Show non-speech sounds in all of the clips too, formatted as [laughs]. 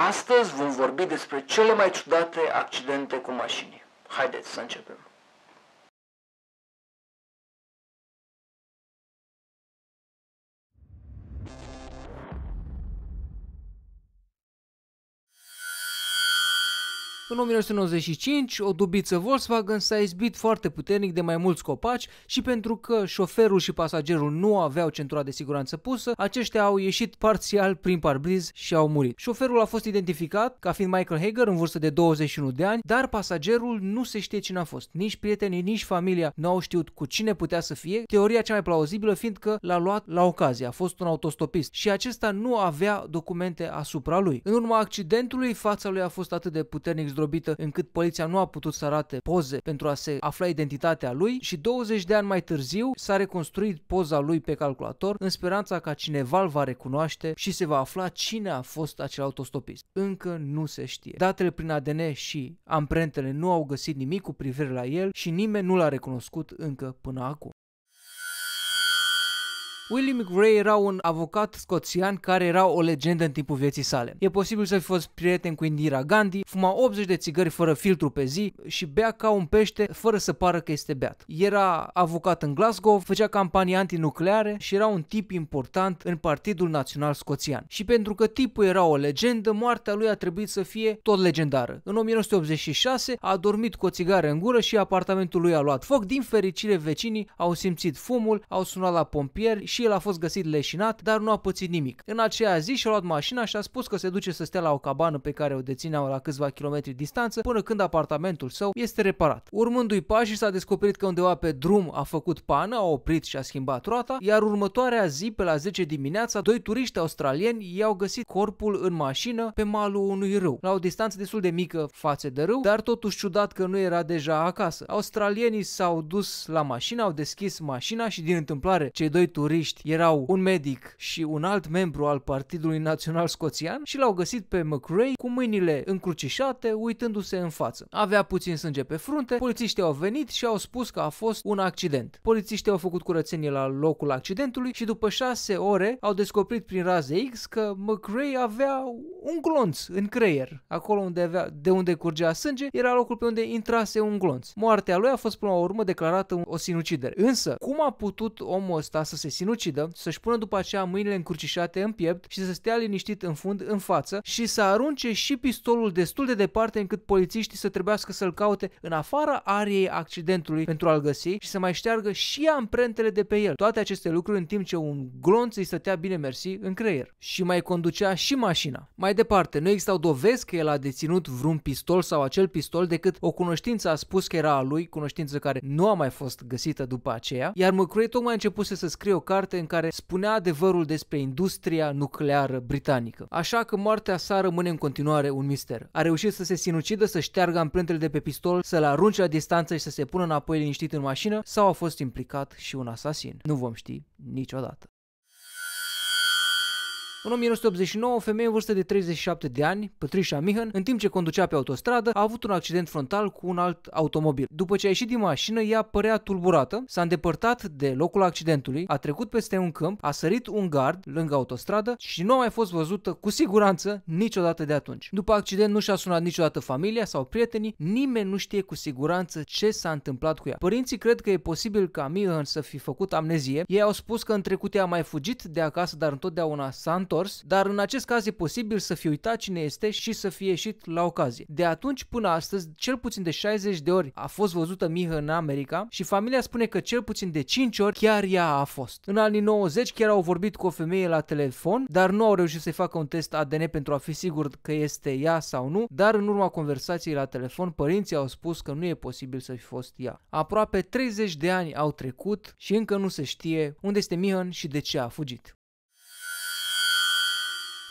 Astăzi vom vorbi despre cele mai ciudate accidente cu mașini. Haideți să începem! În 1995, o dubiță Volkswagen s-a izbit foarte puternic de mai mulți copaci și pentru că șoferul și pasagerul nu aveau centura de siguranță pusă, aceștia au ieșit parțial prin parbriz și au murit. Șoferul a fost identificat ca fiind Michael Hager în vârstă de 21 de ani, dar pasagerul nu se știe cine a fost. Nici prietenii, nici familia nu au știut cu cine putea să fie, teoria cea mai plauzibilă fiind că l-a luat la ocazie, a fost un autostopist și acesta nu avea documente asupra lui. În urma accidentului, fața lui a fost atât de puternic zdrobită încât poliția nu a putut să arate poze pentru a se afla identitatea lui și 20 de ani mai târziu s-a reconstruit poza lui pe calculator în speranța ca cineva îl va recunoaște și se va afla cine a fost acel autostopist. Încă nu se știe. Datele prin ADN și amprentele nu au găsit nimic cu privire la el și nimeni nu l-a recunoscut încă până acum. William Gray era un avocat scoțian care era o legendă în timpul vieții sale. E posibil să fi fost prieten cu Indira Gandhi, fuma 80 de țigări fără filtru pe zi și bea ca un pește fără să pară că este beat. Era avocat în Glasgow, făcea campanii antinucleare și era un tip important în Partidul Național Scoțian. Și pentru că tipul era o legendă, moartea lui a trebuit să fie tot legendară. În 1986 a dormit cu o țigară în gură și apartamentul lui a luat foc. Din fericire, vecinii au simțit fumul, au sunat la pompieri și și el a fost găsit leșinat, dar nu a pățit nimic. În aceea zi și-a luat mașina și a spus că se duce să stea la o cabană pe care o dețineau la câțiva kilometri distanță până când apartamentul său este reparat. Urmându-i pașii s-a descoperit că undeva pe drum a făcut pană, a oprit și a schimbat roata, iar următoarea zi pe la 10 dimineața, doi turiști australieni i-au găsit corpul în mașină pe malul unui râu, la o distanță destul de mică față de râu, dar totuși ciudat că nu era deja acasă. Australienii s-au dus la mașină, au deschis mașina și din întâmplare cei doi turiști polițiști erau un medic și un alt membru al Partidului Național Scoțian și l-au găsit pe McRae cu mâinile încrucișate, uitându-se în față. Avea puțin sânge pe frunte, polițiștii au venit și au spus că a fost un accident. Polițiștii au făcut curățenie la locul accidentului și după șase ore au descoperit prin raze X că McRae avea un glonț în creier. Acolo unde avea, de unde curgea sânge era locul pe unde intrase un glonț. Moartea lui a fost până la urmă declarată o sinucidere. Însă, cum a putut omul ăsta să se sinucide? sinucidă, să-și pună după aceea mâinile încurcișate în piept și să stea liniștit în fund, în față și să arunce și pistolul destul de departe încât polițiștii să trebuiască să-l caute în afara ariei accidentului pentru a-l găsi și să mai șteargă și amprentele de pe el. Toate aceste lucruri în timp ce un glonț îi stătea bine mersi în creier și mai conducea și mașina. Mai departe, nu existau dovezi că el a deținut vreun pistol sau acel pistol decât o cunoștință a spus că era a lui, cunoștință care nu a mai fost găsită după aceea, iar McCray tocmai început să scrie o carte carte în care spunea adevărul despre industria nucleară britanică. Așa că moartea sa rămâne în continuare un mister. A reușit să se sinucidă, să șteargă amprentele de pe pistol, să-l arunce la distanță și să se pună înapoi liniștit în mașină sau a fost implicat și un asasin. Nu vom ști niciodată. În 1989, o femeie în vârstă de 37 de ani, Patricia Mihan, în timp ce conducea pe autostradă, a avut un accident frontal cu un alt automobil. După ce a ieșit din mașină, ea părea tulburată, s-a îndepărtat de locul accidentului, a trecut peste un câmp, a sărit un gard lângă autostradă și nu a mai fost văzută cu siguranță niciodată de atunci. După accident nu și-a sunat niciodată familia sau prietenii, nimeni nu știe cu siguranță ce s-a întâmplat cu ea. Părinții cred că e posibil ca Mihan să fi făcut amnezie. Ei au spus că în trecut ea a mai fugit de acasă, dar întotdeauna s-a întors întors, dar în acest caz e posibil să fi uitat cine este și să fie ieșit la ocazie. De atunci până astăzi, cel puțin de 60 de ori a fost văzută Mihă în America și familia spune că cel puțin de 5 ori chiar ea a fost. În anii 90 chiar au vorbit cu o femeie la telefon, dar nu au reușit să-i facă un test ADN pentru a fi sigur că este ea sau nu, dar în urma conversației la telefon, părinții au spus că nu e posibil să fi fost ea. Aproape 30 de ani au trecut și încă nu se știe unde este Mihan și de ce a fugit.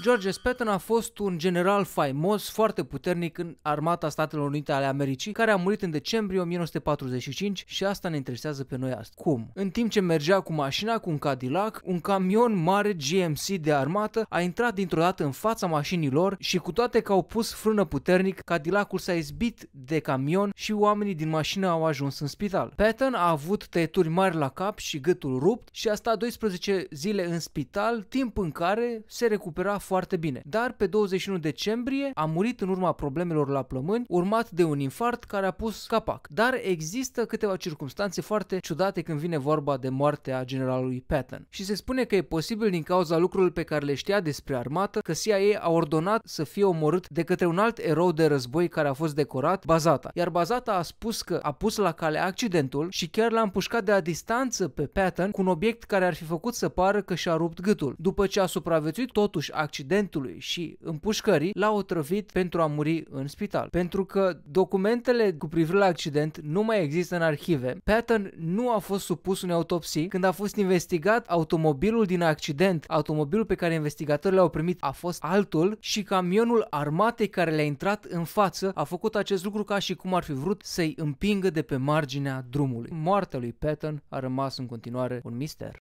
George Patton a fost un general faimos foarte puternic în armata Statelor Unite ale Americii, care a murit în decembrie 1945 și asta ne interesează pe noi astăzi. Cum? În timp ce mergea cu mașina, cu un Cadillac, un camion mare GMC de armată a intrat dintr-o dată în fața mașinilor și cu toate că au pus frână puternic, Cadillacul s-a izbit de camion și oamenii din mașină au ajuns în spital. Patton a avut tăieturi mari la cap și gâtul rupt și a stat 12 zile în spital, timp în care se recupera foarte bine, dar pe 21 decembrie a murit în urma problemelor la plămâni, urmat de un infart care a pus capac. Dar există câteva circunstanțe foarte ciudate când vine vorba de moartea generalului Patton. Și se spune că e posibil din cauza lucrurilor pe care le știa despre armată că CIA a ordonat să fie omorât de către un alt erou de război care a fost decorat, Bazata. Iar Bazata a spus că a pus la cale accidentul și chiar l-a împușcat de la distanță pe Patton cu un obiect care ar fi făcut să pară că și-a rupt gâtul. După ce a supraviețuit totuși accidentul, accidentului și împușcării, l a otrăvit pentru a muri în spital. Pentru că documentele cu privire la accident nu mai există în arhive, Patton nu a fost supus unei autopsii. Când a fost investigat automobilul din accident, automobilul pe care investigatorii l-au primit a fost altul și camionul armatei care le-a intrat în față a făcut acest lucru ca și cum ar fi vrut să-i împingă de pe marginea drumului. Moartea lui Patton a rămas în continuare un mister.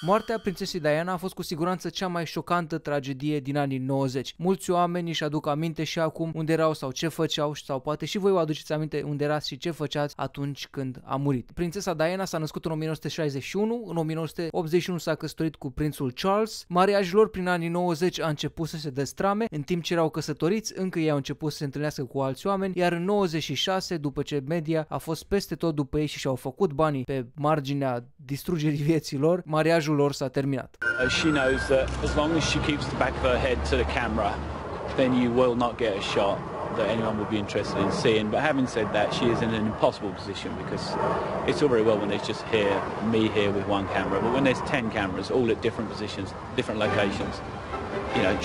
Moartea prințesei Diana a fost cu siguranță cea mai șocantă tragedie din anii 90. Mulți oameni își aduc aminte și acum unde erau sau ce făceau sau poate și voi vă aduceți aminte unde erați și ce făceați atunci când a murit. Prințesa Diana s-a născut în 1961, în 1981 s-a căsătorit cu prințul Charles. Mariajul lor prin anii 90 a început să se destrame, în timp ce erau căsătoriți, încă ei au început să se întâlnească cu alți oameni, iar în 96, după ce media a fost peste tot după ei și și-au făcut banii pe marginea distrugerii vieților mariajul lor s-a terminat. Uh, she knows that as long as she keeps the back of her head to the camera, then you will not get a shot that anyone would be interested in seeing. But having said that, she is in an impossible position because it's all very well when there's just here, me here with one camera, but when there's 10 cameras, all at different positions, different locations, da.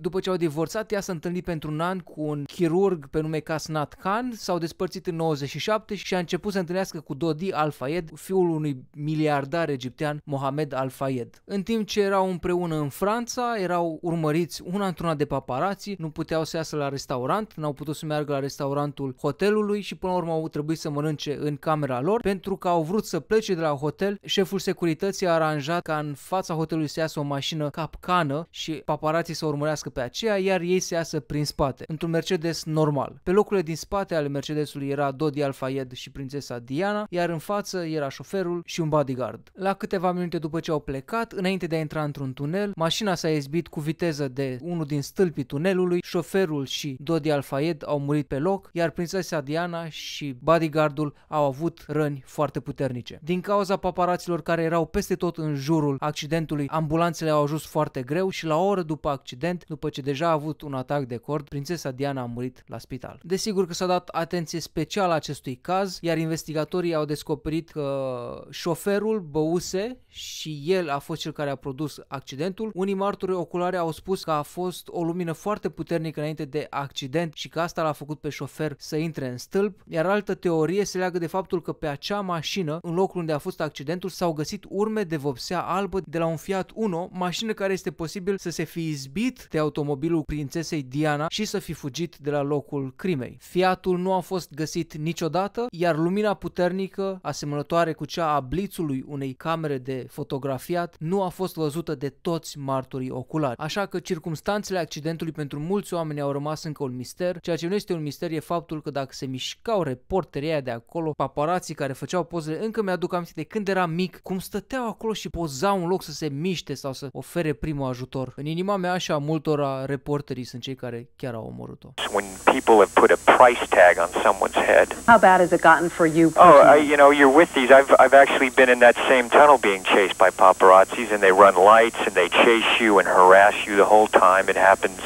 După ce au divorțat, ea s-a întâlnit pentru un an cu un chirurg pe nume Kasnat Khan, s-au despărțit în 97 și a început să întâlnească cu Dodi Al-Fayed, fiul unui miliardar egiptean Mohamed Al-Fayed. În timp ce erau împreună în Franța, erau urmăriți una într-una de paparații, nu puteau să iasă la restaurant, n-au putut să meargă la restaurantul hotelului și până la urmă au trebuit să mănânce în camera lor pentru că au vrut să plece de la hotel. Șeful securității a aranjat ca în fața fața hotelului să iasă o mașină capcană și paparații să urmărească pe aceea, iar ei se iasă prin spate, într-un Mercedes normal. Pe locurile din spate ale Mercedesului era Dodi Alfayed și prințesa Diana, iar în față era șoferul și un bodyguard. La câteva minute după ce au plecat, înainte de a intra într-un tunel, mașina s-a izbit cu viteză de unul din stâlpii tunelului, șoferul și Dodi Alfayed au murit pe loc, iar prințesa Diana și bodyguardul au avut răni foarte puternice. Din cauza paparaților care erau peste tot în jurul accidentului, accidentului, ambulanțele au ajuns foarte greu și la o oră după accident, după ce deja a avut un atac de cord, prințesa Diana a murit la spital. Desigur că s-a dat atenție specială acestui caz, iar investigatorii au descoperit că șoferul băuse și el a fost cel care a produs accidentul. Unii marturi oculare au spus că a fost o lumină foarte puternică înainte de accident și că asta l-a făcut pe șofer să intre în stâlp, iar altă teorie se leagă de faptul că pe acea mașină, în locul unde a fost accidentul, s-au găsit urme de vopsea albă de la un Fiat Uno, mașină care este posibil să se fi izbit de automobilul prințesei Diana și să fi fugit de la locul crimei. Fiatul nu a fost găsit niciodată, iar lumina puternică, asemănătoare cu cea a blițului unei camere de fotografiat, nu a fost văzută de toți martorii oculari. Așa că circumstanțele accidentului pentru mulți oameni au rămas încă un mister. Ceea ce nu este un mister e faptul că dacă se mișcau reporterii de acolo, paparații care făceau pozele, încă mi-aduc aminte de când eram mic, cum stăteau acolo și pozau un loc să se se miște sau să ofere primul ajutor. În inima mea și a multora reporterii sunt cei care chiar au omorât-o. When people have put a price tag on someone's head. How bad has it gotten for you? Oh, I, you know, you're with these. I've I've actually been in that same tunnel being chased by paparazzi and they run lights and they chase you and harass you the whole time. It happens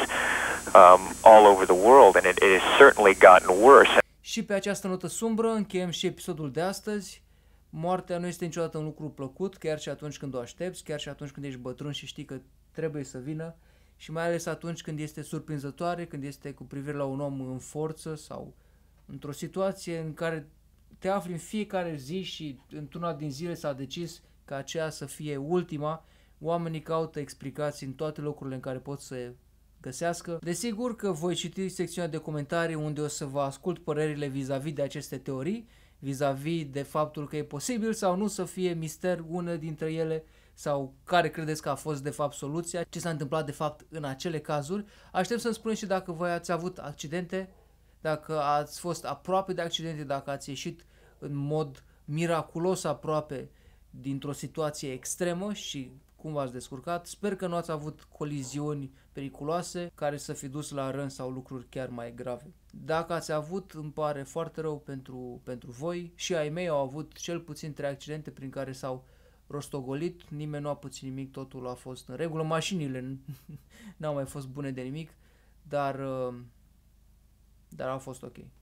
um, all over the world and it, it has certainly gotten worse. Și pe această notă sumbră încheiem și episodul de astăzi moartea nu este niciodată un lucru plăcut, chiar și atunci când o aștepți, chiar și atunci când ești bătrân și știi că trebuie să vină și mai ales atunci când este surprinzătoare, când este cu privire la un om în forță sau într-o situație în care te afli în fiecare zi și într-una din zile s-a decis ca aceea să fie ultima, oamenii caută explicații în toate locurile în care pot să găsească. Desigur că voi citi secțiunea de comentarii unde o să vă ascult părerile vis-a-vis de aceste teorii, vis-a-vis de faptul că e posibil sau nu să fie mister una dintre ele sau care credeți că a fost de fapt soluția, ce s-a întâmplat de fapt în acele cazuri. Aștept să-mi spuneți și dacă voi ați avut accidente, dacă ați fost aproape de accidente, dacă ați ieșit în mod miraculos aproape dintr-o situație extremă și cum v-ați descurcat. Sper că nu ați avut coliziuni periculoase care să fi dus la răni sau lucruri chiar mai grave. Dacă ați avut, îmi pare foarte rău pentru, pentru voi și ai mei au avut cel puțin trei accidente prin care s-au rostogolit, nimeni nu a puțin nimic, totul a fost în regulă, mașinile [laughs] n-au mai fost bune de nimic, dar, uh, dar a fost ok.